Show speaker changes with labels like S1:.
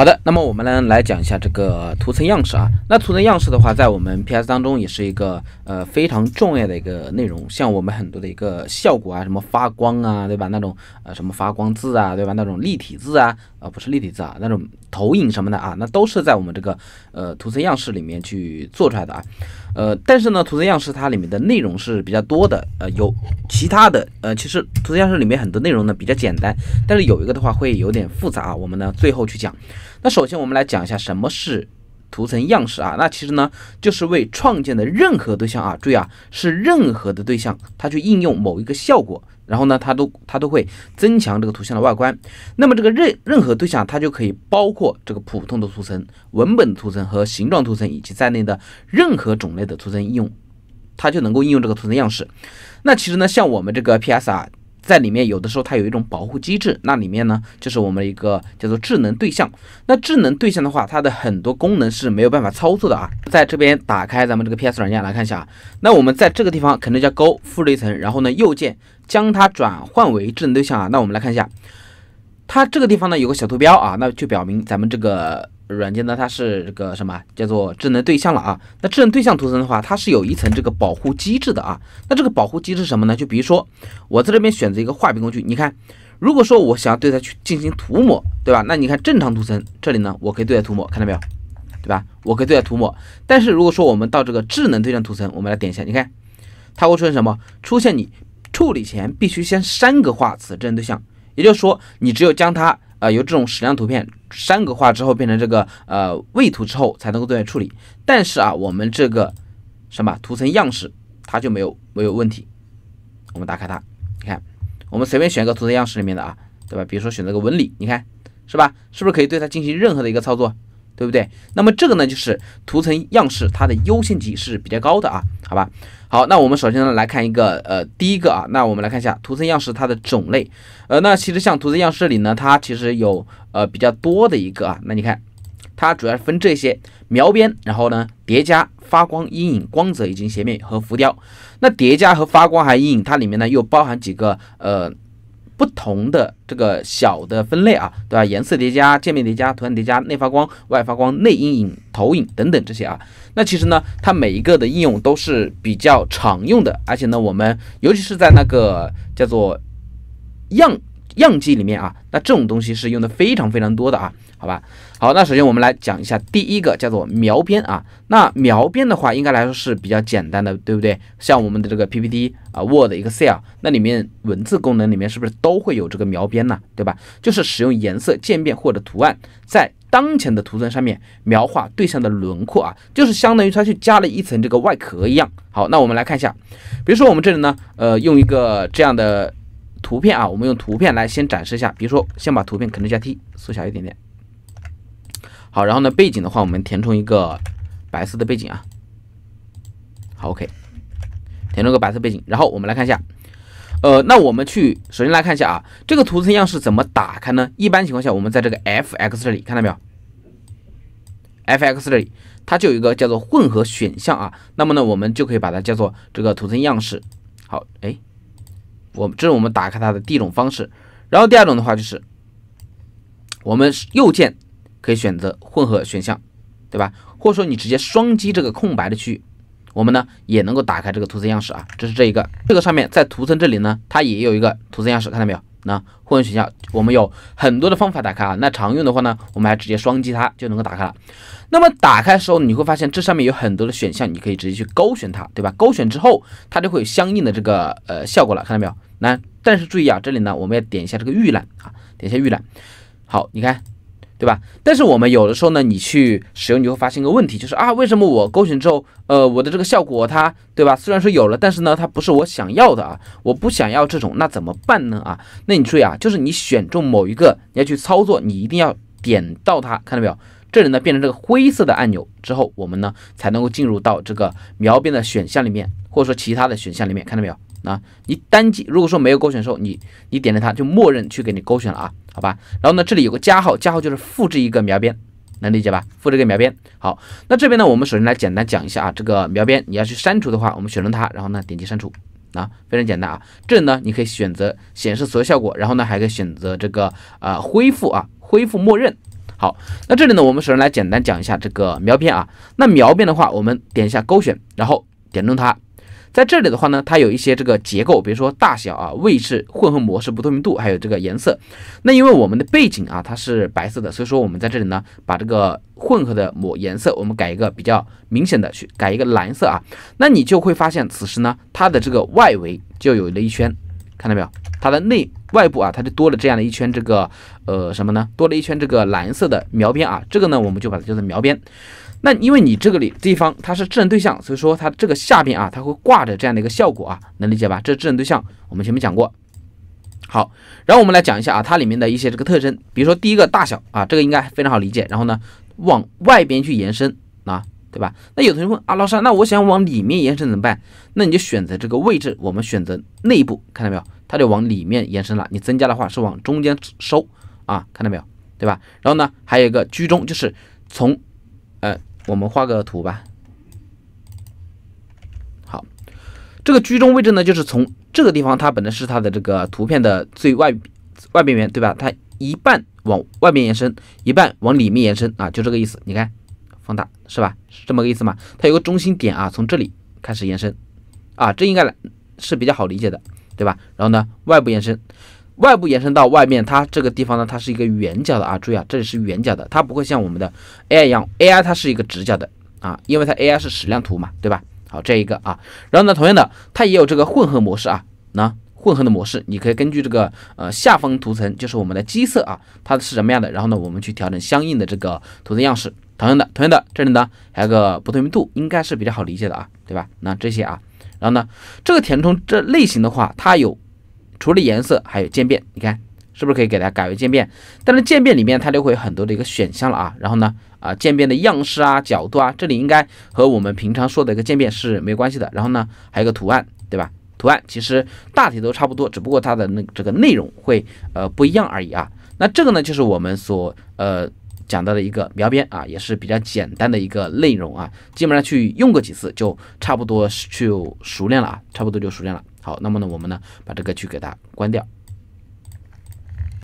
S1: 好的，那么我们呢来讲一下这个图层样式啊。那图层样式的话，在我们 PS 当中也是一个呃非常重要的一个内容。像我们很多的一个效果啊，什么发光啊，对吧？那种呃什么发光字啊，对吧？那种立体字啊，啊不是立体字啊，那种投影什么的啊，那都是在我们这个呃图层样式里面去做出来的啊。呃，但是呢，图层样式它里面的内容是比较多的，呃，有其他的，呃，其实图层样式里面很多内容呢比较简单，但是有一个的话会有点复杂，我们呢最后去讲。那首先我们来讲一下什么是。图层样式啊，那其实呢就是为创建的任何对象啊，注意啊，是任何的对象，它去应用某一个效果，然后呢，它都它都会增强这个图像的外观。那么这个任任何对象，它就可以包括这个普通的图层、文本图层和形状图层以及在内的任何种类的图层应用，它就能够应用这个图层样式。那其实呢，像我们这个 PS 啊。在里面有的时候它有一种保护机制，那里面呢就是我们一个叫做智能对象。那智能对象的话，它的很多功能是没有办法操作的啊。在这边打开咱们这个 PS 软件来看一下啊。那我们在这个地方肯定叫勾复制一层，然后呢右键将它转换为智能对象啊。那我们来看一下，它这个地方呢有个小图标啊，那就表明咱们这个。软件呢，它是这个什么叫做智能对象了啊？那智能对象图层的话，它是有一层这个保护机制的啊。那这个保护机制什么呢？就比如说，我在这边选择一个画笔工具，你看，如果说我想要对它去进行涂抹，对吧？那你看正常图层这里呢，我可以对它涂抹，看到没有？对吧？我可以对它涂抹。但是如果说我们到这个智能对象图层，我们来点一下，你看，它会出现什么？出现你处理前必须先删个画此智能对象，也就是说，你只有将它。啊，由这种矢量图片栅格化之后变成这个呃位图之后才能够对外处理。但是啊，我们这个什么图层样式它就没有没有问题。我们打开它，你看，我们随便选一个图层样式里面的啊，对吧？比如说选择个纹理，你看是吧？是不是可以对它进行任何的一个操作？对不对？那么这个呢，就是图层样式，它的优先级是比较高的啊，好吧？好，那我们首先呢来看一个呃第一个啊，那我们来看一下图层样式它的种类，呃，那其实像图层样式里呢，它其实有呃比较多的一个啊，那你看，它主要分这些描边，然后呢叠加、发光、阴影、光泽以及斜面和浮雕。那叠加和发光还阴影，它里面呢又包含几个呃。不同的这个小的分类啊，对吧？颜色叠加、界面叠加、图案叠加、内发光、外发光、内阴影、投影等等这些啊，那其实呢，它每一个的应用都是比较常用的，而且呢，我们尤其是在那个叫做样。样机里面啊，那这种东西是用的非常非常多的啊，好吧？好，那首先我们来讲一下第一个叫做描边啊。那描边的话，应该来说是比较简单的，对不对？像我们的这个 PPT 啊、Word、Excel，那里面文字功能里面是不是都会有这个描边呢？对吧？就是使用颜色渐变或者图案，在当前的图层上面描画对象的轮廓啊，就是相当于它去加了一层这个外壳一样。好，那我们来看一下，比如说我们这里呢，呃，用一个这样的。图片啊，我们用图片来先展示一下，比如说先把图片 Ctrl 加 T 缩小一点点，好，然后呢，背景的话我们填充一个白色的背景啊，好，OK，填充个白色背景，然后我们来看一下，呃，那我们去首先来看一下啊，这个图层样式怎么打开呢？一般情况下我们在这个 Fx 这里看到没有？Fx 这里它就有一个叫做混合选项啊，那么呢，我们就可以把它叫做这个图层样式，好，哎。我们这是我们打开它的第一种方式，然后第二种的话就是我们右键可以选择混合选项，对吧？或者说你直接双击这个空白的区域，我们呢也能够打开这个图层样式啊，这是这一个，这个上面在图层这里呢，它也有一个图层样式，看到没有？那混合选项，我们有很多的方法打开啊。那常用的话呢，我们还直接双击它就能够打开了。那么打开时候，你会发现这上面有很多的选项，你可以直接去勾选它，对吧？勾选之后，它就会有相应的这个呃效果了，看到没有？那但是注意啊，这里呢我们要点一下这个预览啊，点一下预览。好，你看。对吧？但是我们有的时候呢，你去使用，你会发现一个问题，就是啊，为什么我勾选之后，呃，我的这个效果它，对吧？虽然说有了，但是呢，它不是我想要的啊，我不想要这种，那怎么办呢？啊，那你注意啊，就是你选中某一个，你要去操作，你一定要点到它，看到没有？这里呢变成这个灰色的按钮之后，我们呢才能够进入到这个描边的选项里面，或者说其他的选项里面，看到没有？啊，你单击，如果说没有勾选的时候，你你点了它就默认去给你勾选了啊，好吧。然后呢，这里有个加号，加号就是复制一个描边，能理解吧？复制一个描边。好，那这边呢，我们首先来简单讲一下啊，这个描边你要去删除的话，我们选中它，然后呢点击删除啊，非常简单啊。这呢，你可以选择显示所有效果，然后呢还可以选择这个呃恢复啊，恢复默认。好，那这里呢，我们首先来简单讲一下这个描边啊。那描边的话，我们点一下勾选，然后点中它。在这里的话呢，它有一些这个结构，比如说大小啊、位置、混合模式、不透明度，还有这个颜色。那因为我们的背景啊它是白色的，所以说我们在这里呢，把这个混合的抹颜色，我们改一个比较明显的去改一个蓝色啊。那你就会发现，此时呢，它的这个外围就有了一圈，看到没有？它的内外部啊，它就多了这样的一圈这个呃什么呢？多了一圈这个蓝色的描边啊。这个呢，我们就把它叫做描边。那因为你这个地方它是智能对象，所以说它这个下边啊，它会挂着这样的一个效果啊，能理解吧？这是智能对象，我们前面讲过。好，然后我们来讲一下啊，它里面的一些这个特征，比如说第一个大小啊，这个应该非常好理解。然后呢，往外边去延伸啊，对吧？那有同学问啊，老师，那我想往里面延伸怎么办？那你就选择这个位置，我们选择内部，看到没有？它就往里面延伸了。你增加的话是往中间收啊，看到没有？对吧？然后呢，还有一个居中，就是从呃。我们画个图吧。好，这个居中位置呢，就是从这个地方，它本来是它的这个图片的最外外边缘，对吧？它一半往外面延伸，一半往里面延伸啊，就这个意思。你看，放大是吧？是这么个意思嘛？它有个中心点啊，从这里开始延伸啊，这应该来是比较好理解的，对吧？然后呢，外部延伸。外部延伸到外面，它这个地方呢，它是一个圆角的啊，注意啊，这里是圆角的，它不会像我们的 AI 一样，AI 它是一个直角的啊，因为它 AI 是矢量图嘛，对吧？好，这一个啊，然后呢，同样的，它也有这个混合模式啊，那混合的模式，你可以根据这个呃下方图层就是我们的基色啊，它是什么样的，然后呢，我们去调整相应的这个图层样式。同样的，同样的，这里呢还有个不透明度，应该是比较好理解的啊，对吧？那这些啊，然后呢，这个填充这类型的话，它有。除了颜色，还有渐变，你看是不是可以给它改为渐变？但是渐变里面它就会有很多的一个选项了啊。然后呢，啊，渐变的样式啊、角度啊，这里应该和我们平常说的一个渐变是没关系的。然后呢，还有一个图案，对吧？图案其实大体都差不多，只不过它的那这个内容会呃不一样而已啊。那这个呢，就是我们所呃讲到的一个描边啊，也是比较简单的一个内容啊。基本上去用过几次就差不多就熟练了啊，差不多就熟练了。好，那么呢，我们呢把这个去给它关掉。